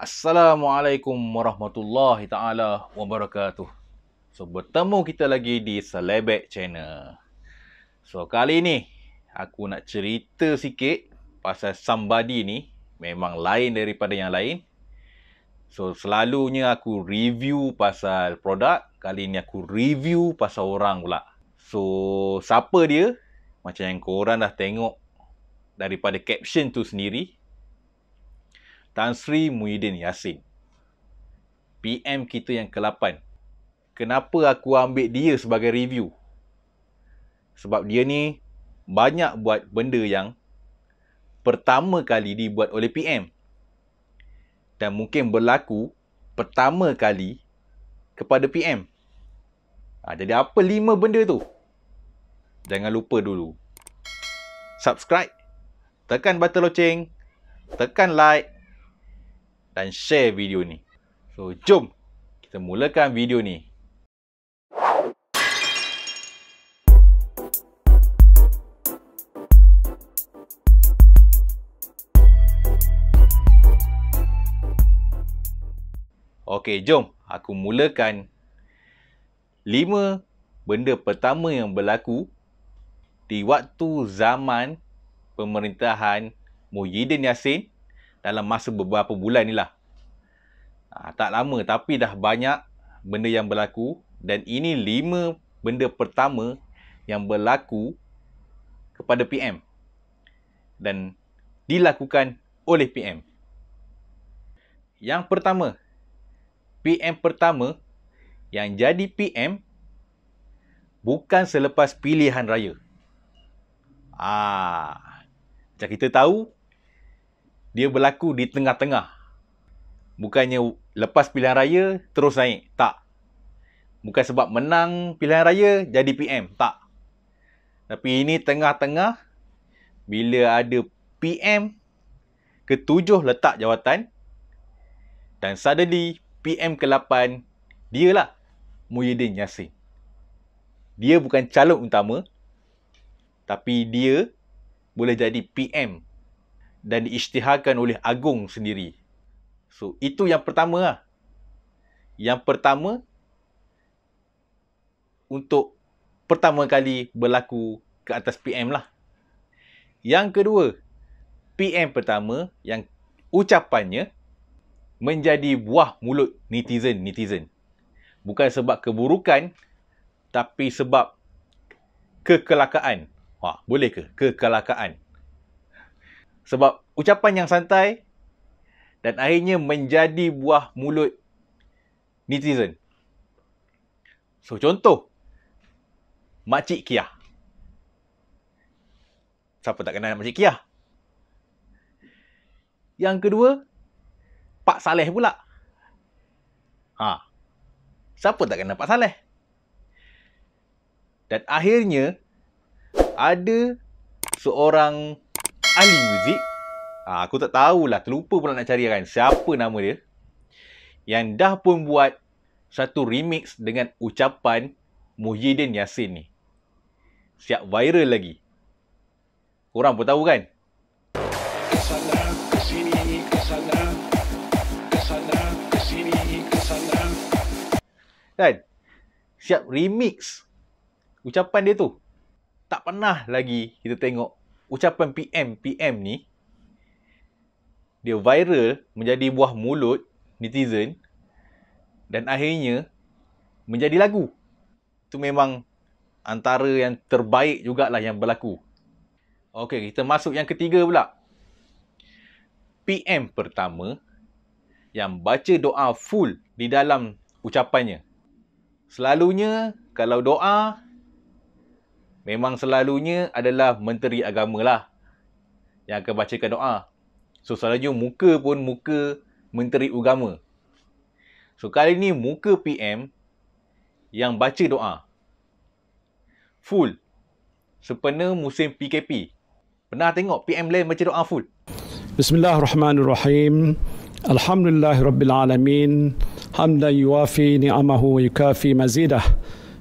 Assalamualaikum warahmatullahi taala wabarakatuh. So bertemu kita lagi di Selebek Channel. So kali ni aku nak cerita sikit pasal somebody ni memang lain daripada yang lain. So selalunya aku review pasal produk, kali ni aku review pasal orang pula. So siapa dia? Macam yang korang dah tengok daripada caption tu sendiri, Tan Sri Muhyiddin Yassin. PM kita yang ke-8. Kenapa aku ambil dia sebagai review? Sebab dia ni banyak buat benda yang pertama kali dibuat oleh PM. Dan mungkin berlaku pertama kali kepada PM. Ha, jadi apa lima benda tu? Jangan lupa dulu. Subscribe. Tekan butang loceng. Tekan like dan share video ni. So, jom kita mulakan video ni. Okey, jom aku mulakan 5 benda pertama yang berlaku di waktu zaman pemerintahan Muhyiddin Yassin dalam masa beberapa bulan ni lah. Ha, tak lama tapi dah banyak benda yang berlaku dan ini lima benda pertama yang berlaku kepada PM dan dilakukan oleh PM. Yang pertama, PM pertama yang jadi PM bukan selepas pilihan raya. Ah, macam kita tahu, dia berlaku di tengah-tengah. Bukannya lepas pilihan raya terus naik, tak. Bukan sebab menang pilihan raya jadi PM, tak. Tapi ini tengah-tengah bila ada PM ketujuh letak jawatan dan suddenly PM ke-8 dialah Muhyiddin Yassin. Dia bukan calon utama tapi dia boleh jadi PM dan diisytiharkan oleh agung sendiri. So, itu yang pertama lah. Yang pertama, untuk pertama kali berlaku ke atas PM lah. Yang kedua, PM pertama yang ucapannya menjadi buah mulut netizen-netizen. Bukan sebab keburukan, tapi sebab kekelakaan. Wah, ha, boleh ke? Kekelakaan. Sebab ucapan yang santai dan akhirnya menjadi buah mulut netizen. So, contoh. Makcik Kia. Siapa tak kenal Makcik Kia? Yang kedua, Pak Saleh pula. Ha. Siapa tak kenal Pak Saleh? Dan akhirnya, ada seorang Ali Music ha, Aku tak tahulah Terlupa pula nak cari kan Siapa nama dia Yang dah pun buat Satu remix dengan ucapan Muhyiddin Yassin ni Siap viral lagi Korang pun tahu kan Kan Siap remix Ucapan dia tu Tak pernah lagi kita tengok ucapan PM PM ni dia viral menjadi buah mulut netizen dan akhirnya menjadi lagu. Itu memang antara yang terbaik jugalah yang berlaku. Okey, kita masuk yang ketiga pula. PM pertama yang baca doa full di dalam ucapannya. Selalunya kalau doa memang selalunya adalah menteri agama lah yang akan bacakan doa. So selalunya muka pun muka menteri agama. So kali ni muka PM yang baca doa. Full. Sepena musim PKP. Pernah tengok PM lain baca doa full? Bismillahirrahmanirrahim. Alhamdulillahirrabbilalamin. Hamdan yuafi ni'amahu wa yukafi mazidah.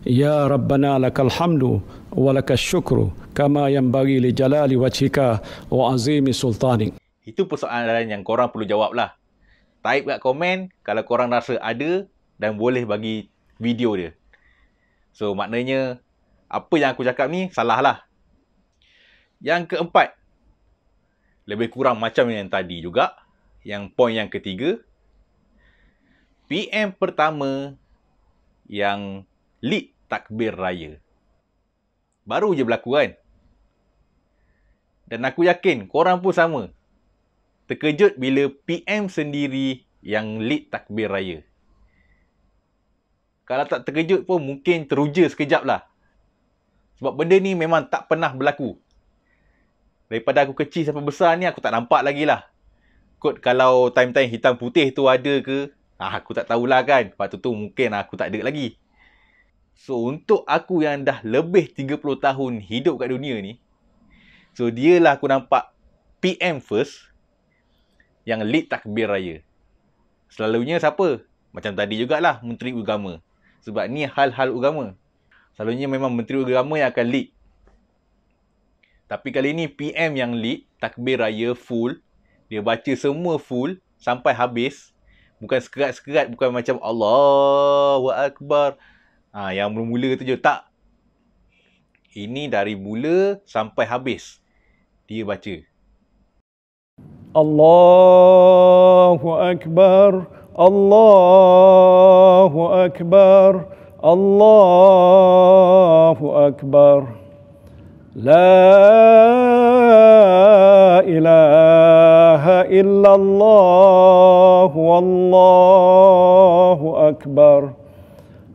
Ya Rabbana lakal hamdu wa lakal syukru kama yang bagi li jalali wajhika wa azimi sultani. Itu persoalan yang korang perlu jawab lah. Type kat komen kalau korang rasa ada dan boleh bagi video dia. So maknanya apa yang aku cakap ni salah lah. Yang keempat, lebih kurang macam yang tadi juga. Yang poin yang ketiga, PM pertama yang lead takbir raya. Baru je berlaku kan? Dan aku yakin korang pun sama. Terkejut bila PM sendiri yang lead takbir raya. Kalau tak terkejut pun mungkin teruja sekejap lah. Sebab benda ni memang tak pernah berlaku. Daripada aku kecil sampai besar ni aku tak nampak lagi lah. Kot kalau time-time hitam putih tu ada ke? Ah, Aku tak tahulah kan. Waktu tu mungkin aku tak ada lagi. So untuk aku yang dah lebih 30 tahun hidup kat dunia ni So dia lah aku nampak PM first Yang lead takbir raya Selalunya siapa? Macam tadi jugalah Menteri Agama Sebab ni hal-hal agama Selalunya memang Menteri Agama yang akan lead Tapi kali ni PM yang lead Takbir raya full Dia baca semua full Sampai habis Bukan sekerat-sekerat Bukan macam Allah, Akbar Akbar Ha, yang mula-mula tu je. Tak. Ini dari mula sampai habis. Dia baca. Allahu Akbar. Allahu Akbar. Allahu Akbar. La ilaha illallah. Wallahu Allahu Akbar.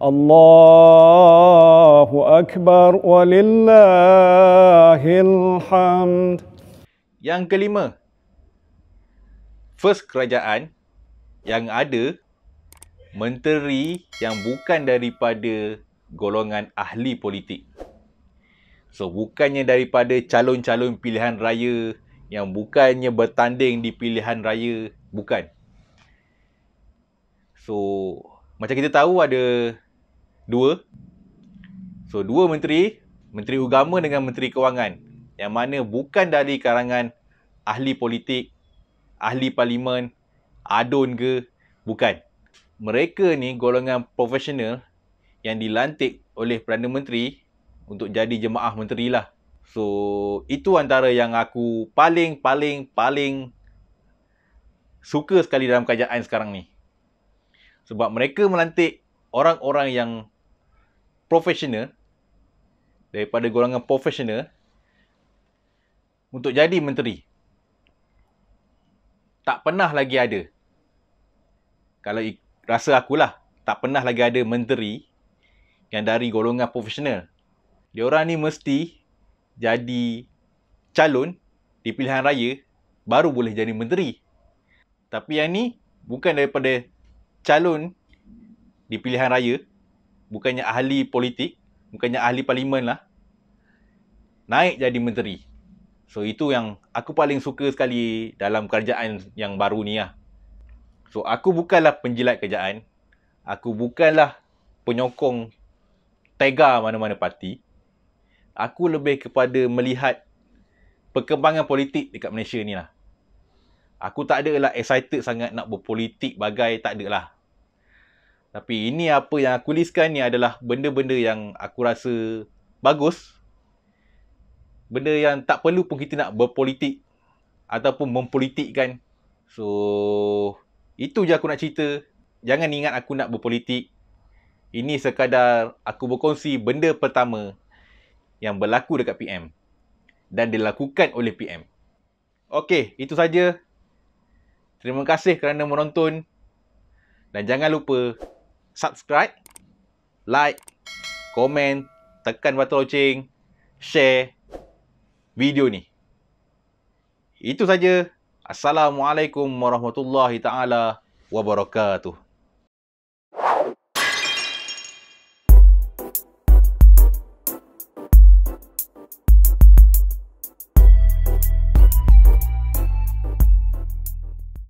الله أكبر ولله الحمد. Yang kelima, first kerajaan yang ada menteri yang bukan daripada golongan ahli politik. So, bukannya daripada calon-calon pilihan raya yang bukannya bertanding di pilihan raya. Bukan. So, macam kita tahu ada dua so dua menteri menteri agama dengan menteri kewangan yang mana bukan dari karangan ahli politik ahli parlimen adun ke bukan mereka ni golongan profesional yang dilantik oleh Perdana Menteri untuk jadi jemaah menteri lah. So, itu antara yang aku paling-paling-paling suka sekali dalam kerajaan sekarang ni. Sebab mereka melantik orang-orang yang profesional daripada golongan profesional untuk jadi menteri. Tak pernah lagi ada. Kalau rasa akulah, tak pernah lagi ada menteri yang dari golongan profesional. dia orang ni mesti jadi calon di pilihan raya baru boleh jadi menteri. Tapi yang ni bukan daripada calon di pilihan raya bukannya ahli politik, bukannya ahli parlimen lah, naik jadi menteri. So, itu yang aku paling suka sekali dalam kerjaan yang baru ni lah. So, aku bukanlah penjilat kerjaan. Aku bukanlah penyokong tega mana-mana parti. Aku lebih kepada melihat perkembangan politik dekat Malaysia ni lah. Aku tak adalah excited sangat nak berpolitik bagai tak adalah. Tapi ini apa yang aku listkan ni adalah benda-benda yang aku rasa bagus. Benda yang tak perlu pun kita nak berpolitik ataupun mempolitikkan. So, itu je aku nak cerita. Jangan ingat aku nak berpolitik. Ini sekadar aku berkongsi benda pertama yang berlaku dekat PM dan dilakukan oleh PM. Okey, itu saja. Terima kasih kerana menonton. Dan jangan lupa subscribe, like, komen, tekan batu loceng, share video ni. Itu saja. Assalamualaikum warahmatullahi taala wabarakatuh.